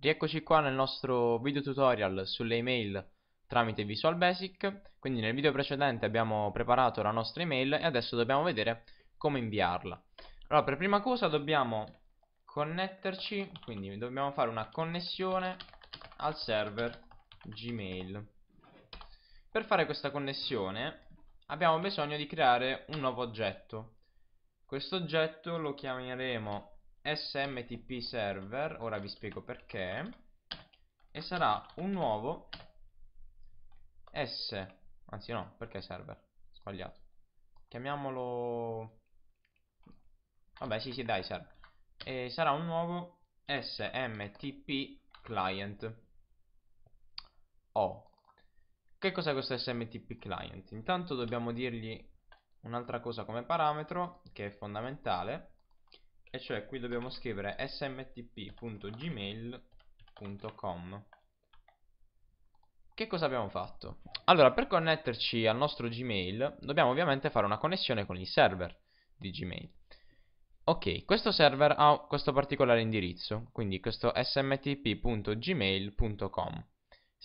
Rieccoci qua nel nostro video tutorial sulle email tramite Visual Basic, quindi nel video precedente abbiamo preparato la nostra email e adesso dobbiamo vedere come inviarla. Allora, per prima cosa dobbiamo connetterci, quindi dobbiamo fare una connessione al server Gmail. Per fare questa connessione abbiamo bisogno di creare un nuovo oggetto. Questo oggetto lo chiameremo smtp server, ora vi spiego perché, e sarà un nuovo s, anzi no, perché server? Sbagliato. Chiamiamolo... Vabbè, sì, sì, dai, server. E sarà un nuovo smtp client. Oh. Che cos'è questo smtp client? Intanto dobbiamo dirgli un'altra cosa come parametro, che è fondamentale, e cioè qui dobbiamo scrivere smtp.gmail.com che cosa abbiamo fatto? Allora, per connetterci al nostro Gmail, dobbiamo ovviamente fare una connessione con il server di Gmail. Ok, questo server ha questo particolare indirizzo, quindi questo smtp.gmail.com.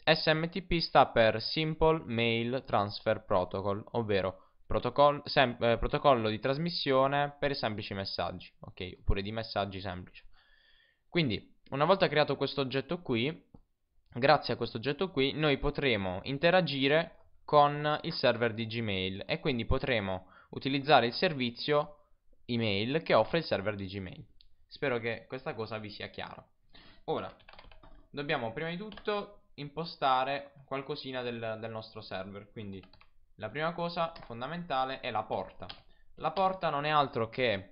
SMTP sta per Simple Mail Transfer Protocol, ovvero Protocollo, sem- eh, protocollo di trasmissione per semplici messaggi, ok? Oppure di messaggi semplici. Quindi, una volta creato questo oggetto qui, grazie a questo oggetto qui, noi potremo interagire con il server di Gmail e quindi potremo utilizzare il servizio email che offre il server di Gmail. Spero che questa cosa vi sia chiara. Ora, dobbiamo prima di tutto impostare qualcosina del, del nostro server, quindi la prima cosa fondamentale è la porta. La porta non è altro che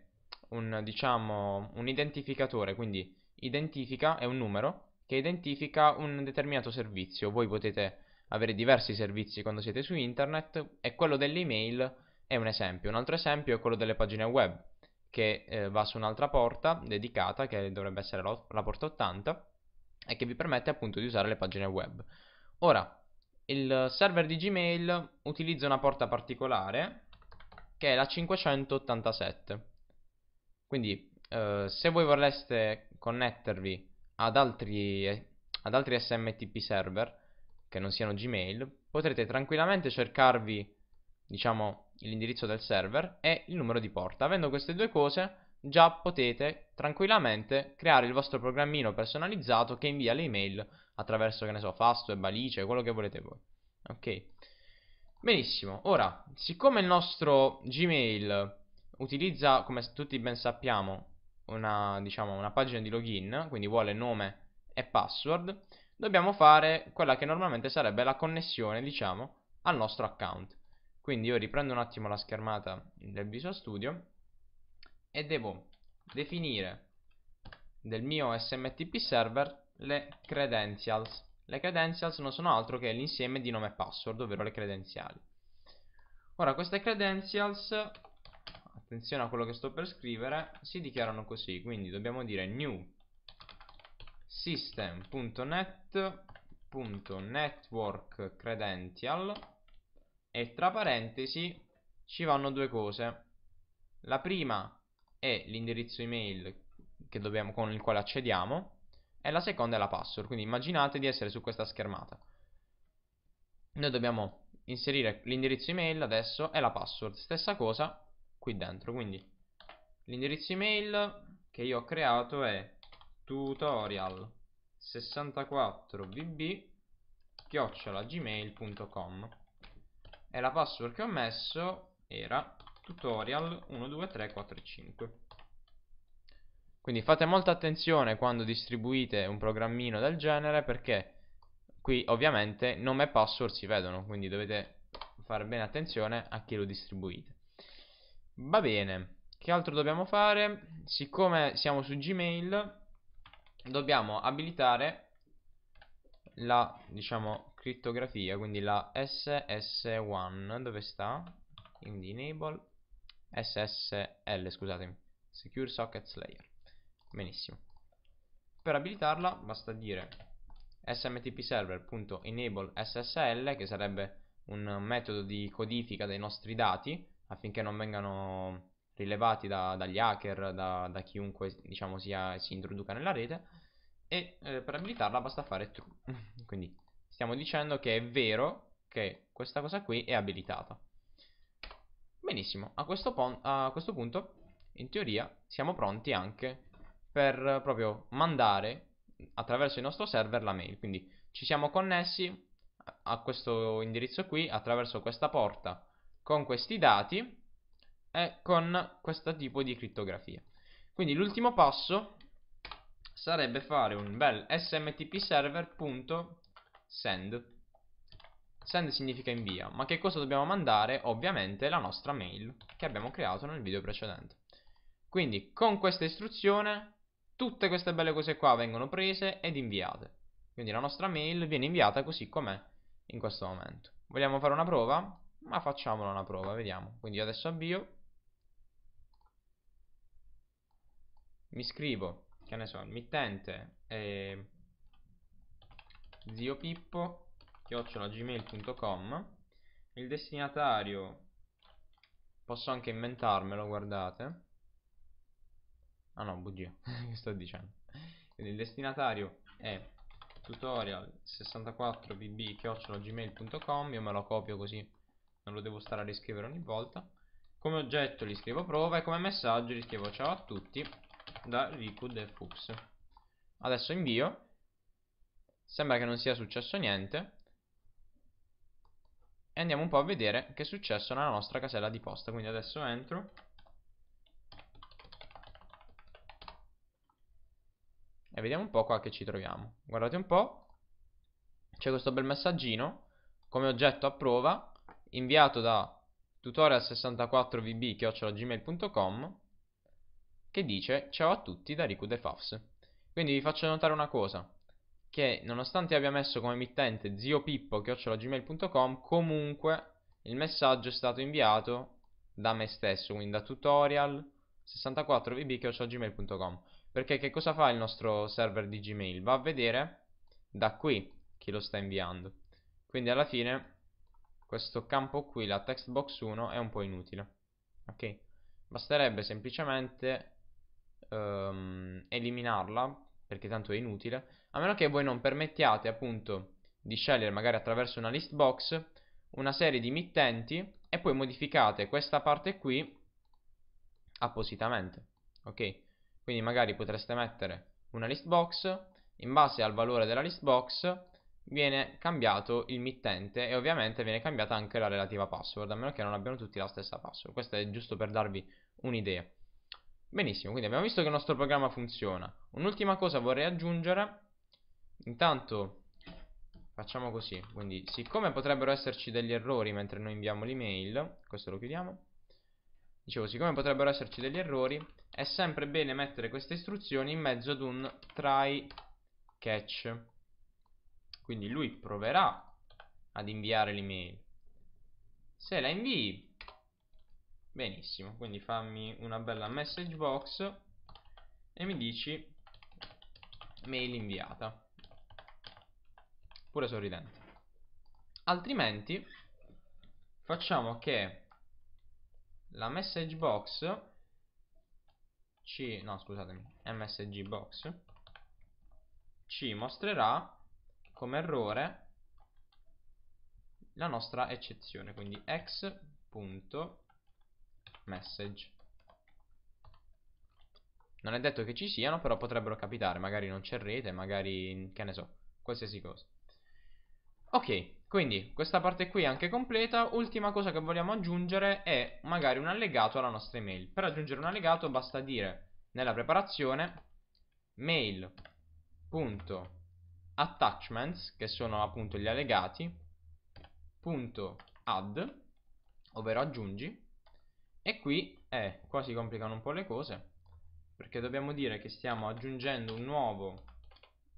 un, diciamo, un identificatore, quindi identifica è un numero che identifica un determinato servizio. Voi potete avere diversi servizi quando siete su internet e quello dell'email è un esempio. Un altro esempio è quello delle pagine web che eh, va su un'altra porta dedicata che dovrebbe essere la, la porta 80 e che vi permette appunto di usare le pagine web. Ora, il server di Gmail utilizza una porta particolare che è la 587. Quindi eh, se voi vorreste connettervi ad altri, ad altri SMTP server che non siano Gmail, potrete tranquillamente cercarvi, diciamo, l'indirizzo del server e il numero di porta. Avendo queste due cose già potete tranquillamente creare il vostro programmino personalizzato che invia le email attraverso, che ne so, Fastweb, Balice, quello che volete voi. Ok. Benissimo, ora, siccome il nostro Gmail utilizza, come tutti ben sappiamo, una, diciamo, una pagina di login, quindi vuole nome e password, dobbiamo fare quella che normalmente sarebbe la connessione, diciamo, al nostro account. Quindi io riprendo un attimo la schermata del Visual Studio e devo definire del mio smtp server le credentials le credentials non sono altro che l'insieme di nome e password ovvero le credenziali ora queste credentials attenzione a quello che sto per scrivere si dichiarano così quindi dobbiamo dire new system.net.network credential e tra parentesi ci vanno due cose la prima è l'indirizzo email dobbiamo, con il quale accediamo e la seconda è la password, quindi immaginate di essere su questa schermata. Noi dobbiamo inserire l'indirizzo email adesso e la password, stessa cosa qui dentro, quindi l'indirizzo email che io ho creato è tutorial 64 bb chiocciolagmail.com e la password che ho messo era tutorial 1, 2, 3, 4 e 5. Quindi fate molta attenzione quando distribuite un programmino del genere perché qui ovviamente nome e password si vedono, quindi dovete fare bene attenzione a chi lo distribuite. Va bene, che altro dobbiamo fare? Siccome siamo su Gmail dobbiamo abilitare la, diciamo, crittografia, quindi la SS1, dove sta? Quindi enable SSL, scusatemi, Secure Sockets Layer. Benissimo. Per abilitarla basta dire smtpserver.enable SSL che sarebbe un metodo di codifica dei nostri dati affinché non vengano rilevati da, dagli hacker, da, da chiunque diciamo, sia, si introduca nella rete e eh, per abilitarla basta fare true quindi stiamo dicendo che è vero che questa cosa qui è abilitata Benissimo, a questo, a questo punto, in teoria, siamo pronti anche per proprio mandare attraverso il nostro server la mail. Quindi ci siamo connessi a questo indirizzo qui attraverso questa porta con questi dati e con questo tipo di crittografia. Quindi l'ultimo passo sarebbe fare un bel smtp server.send Send significa invia, ma che cosa dobbiamo mandare? Ovviamente la nostra mail che abbiamo creato nel video precedente. Quindi con questa istruzione tutte queste belle cose qua vengono prese ed inviate. Quindi la nostra mail viene inviata così com'è in questo momento. Vogliamo fare una prova? Ma facciamola una prova, vediamo. Quindi io adesso avvio. Mi scrivo, che ne so, mittente, eh, zio Pippo chiocciolagmail.com il destinatario posso anche inventarmelo guardate ah no bugia che sto dicendo quindi il destinatario è tutorial 64bb chiocciolagmail.com io me lo copio così non lo devo stare a riscrivere ogni volta come oggetto gli scrivo prova e come messaggio gli scrivo ciao a tutti da Riku e Fuchs adesso invio sembra che non sia successo niente andiamo un po' a vedere che è successo nella nostra casella di posta. Quindi adesso entro e vediamo un po' qua che ci troviamo. Guardate un po', c'è questo bel messaggino come oggetto a prova inviato da tutorial 64 vbgmailcom che dice ciao a tutti da Riku Defafs. Quindi vi faccio notare una cosa, che nonostante abbia messo come emittente zio ziopippo.gmail.com comunque il messaggio è stato inviato da me stesso, quindi da tutorial 64vb.gmail.com perché che cosa fa il nostro server di Gmail? Va a vedere da qui chi lo sta inviando quindi alla fine questo campo qui, la textbox 1 è un po' inutile ok? basterebbe semplicemente um, eliminarla perché tanto è inutile, a meno che voi non permettiate appunto di scegliere magari attraverso una list box una serie di mittenti e poi modificate questa parte qui appositamente, ok? Quindi magari potreste mettere una list box, in base al valore della list box viene cambiato il mittente e ovviamente viene cambiata anche la relativa password, a meno che non abbiano tutti la stessa password. Questo è giusto per darvi un'idea. Benissimo, quindi abbiamo visto che il nostro programma funziona. Un'ultima cosa vorrei aggiungere. Intanto facciamo così. Quindi, siccome potrebbero esserci degli errori mentre noi inviamo l'email, questo lo chiudiamo. Dicevo, siccome potrebbero esserci degli errori, è sempre bene mettere queste istruzioni in mezzo ad un try catch. Quindi lui proverà ad inviare l'email. Se la invii benissimo quindi fammi una bella message box e mi dici mail inviata pure sorridente altrimenti facciamo che la message box ci no scusatemi msg box ci mostrerà come errore la nostra eccezione quindi x message non è detto che ci siano, però potrebbero capitare. Magari non c'è rete, magari che ne so, qualsiasi cosa. Ok, quindi questa parte qui è anche completa. Ultima cosa che vogliamo aggiungere è magari un allegato alla nostra email. Per aggiungere un allegato basta dire nella preparazione mail.attachments, che sono appunto gli allegati, punto add, ovvero aggiungi, e qui, eh, qua si complicano un po' le cose, perché dobbiamo dire che stiamo aggiungendo un nuovo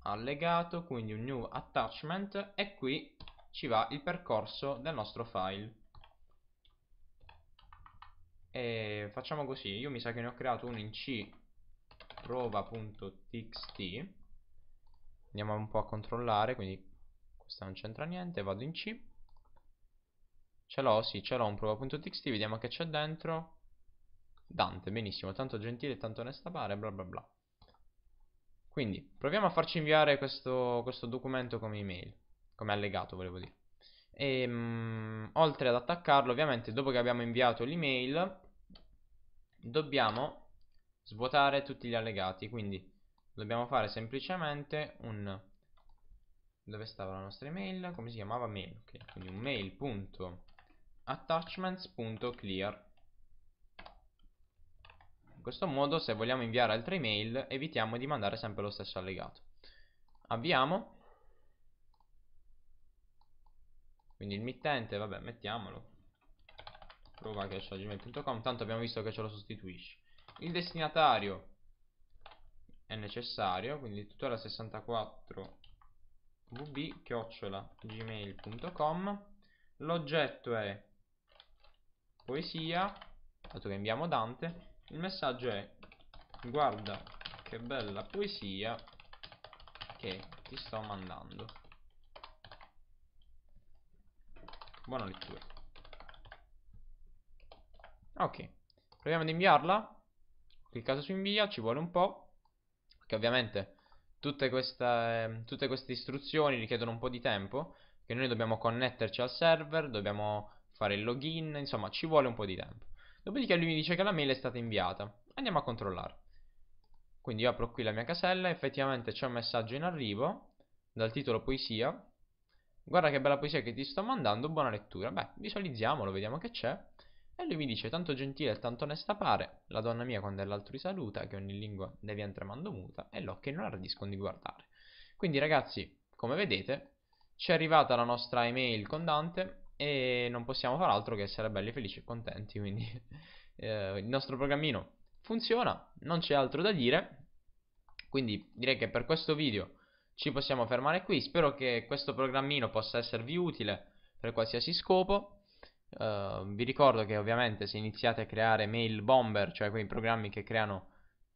allegato, quindi un new attachment, e qui ci va il percorso del nostro file. E facciamo così, io mi sa che ne ho creato uno in C, prova.txt, andiamo un po' a controllare, quindi questa non c'entra niente, vado in C Ce l'ho? Sì, ce l'ho un prova.txt, vediamo che c'è dentro. Dante, benissimo, tanto gentile, tanto onesta pare, bla bla bla. Quindi, proviamo a farci inviare questo, questo documento come email, come allegato volevo dire. E, ehm, mh, oltre ad attaccarlo, ovviamente, dopo che abbiamo inviato l'email, dobbiamo svuotare tutti gli allegati, quindi dobbiamo fare semplicemente un dove stava la nostra email, come si chiamava mail, okay. quindi un mail.mail attachments.clear in questo modo se vogliamo inviare altre email evitiamo di mandare sempre lo stesso allegato avviamo quindi il mittente vabbè mettiamolo prova che c'è gmail.com tanto abbiamo visto che ce lo sostituisce il destinatario è necessario quindi tutela 64 vb chiocciola gmail.com l'oggetto è poesia, dato che inviamo Dante, il messaggio è guarda che bella poesia che ti sto mandando. Buona lettura. Ok, proviamo ad inviarla. cliccato su invia, ci vuole un po', perché ovviamente tutte queste, tutte queste istruzioni richiedono un po' di tempo, che noi dobbiamo connetterci al server, dobbiamo fare il login, insomma ci vuole un po' di tempo. Dopodiché lui mi dice che la mail è stata inviata, andiamo a controllare. Quindi io apro qui la mia casella, effettivamente c'è un messaggio in arrivo dal titolo poesia. Guarda che bella poesia che ti sto mandando, buona lettura. Beh, visualizziamolo, vediamo che c'è. E lui mi dice, tanto gentile e tanto onesta pare, la donna mia quando è l'altro saluta, che ogni lingua ne viene tremando muta, e l'occhio non ardiscono di guardare. Quindi ragazzi, come vedete, ci è arrivata la nostra email con Dante, e non possiamo far altro che essere belli, felici e contenti, quindi eh, il nostro programmino funziona, non c'è altro da dire, quindi direi che per questo video ci possiamo fermare qui, spero che questo programmino possa esservi utile per qualsiasi scopo, eh, vi ricordo che ovviamente se iniziate a creare mail bomber, cioè quei programmi che creano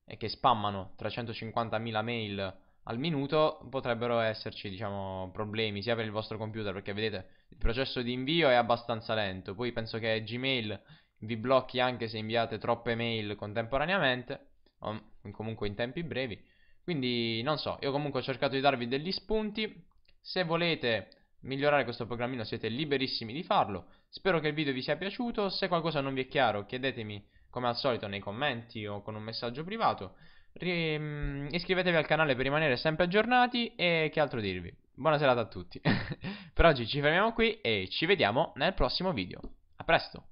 e che spammano 350.000 mail al minuto potrebbero esserci diciamo, problemi sia per il vostro computer perché vedete il processo di invio è abbastanza lento poi penso che Gmail vi blocchi anche se inviate troppe mail contemporaneamente o comunque in tempi brevi quindi non so io comunque ho cercato di darvi degli spunti se volete migliorare questo programmino siete liberissimi di farlo spero che il video vi sia piaciuto se qualcosa non vi è chiaro chiedetemi come al solito nei commenti o con un messaggio privato Ri- iscrivetevi al canale per rimanere sempre aggiornati e che altro dirvi. Buona serata a tutti. per oggi ci fermiamo qui e ci vediamo nel prossimo video. A presto!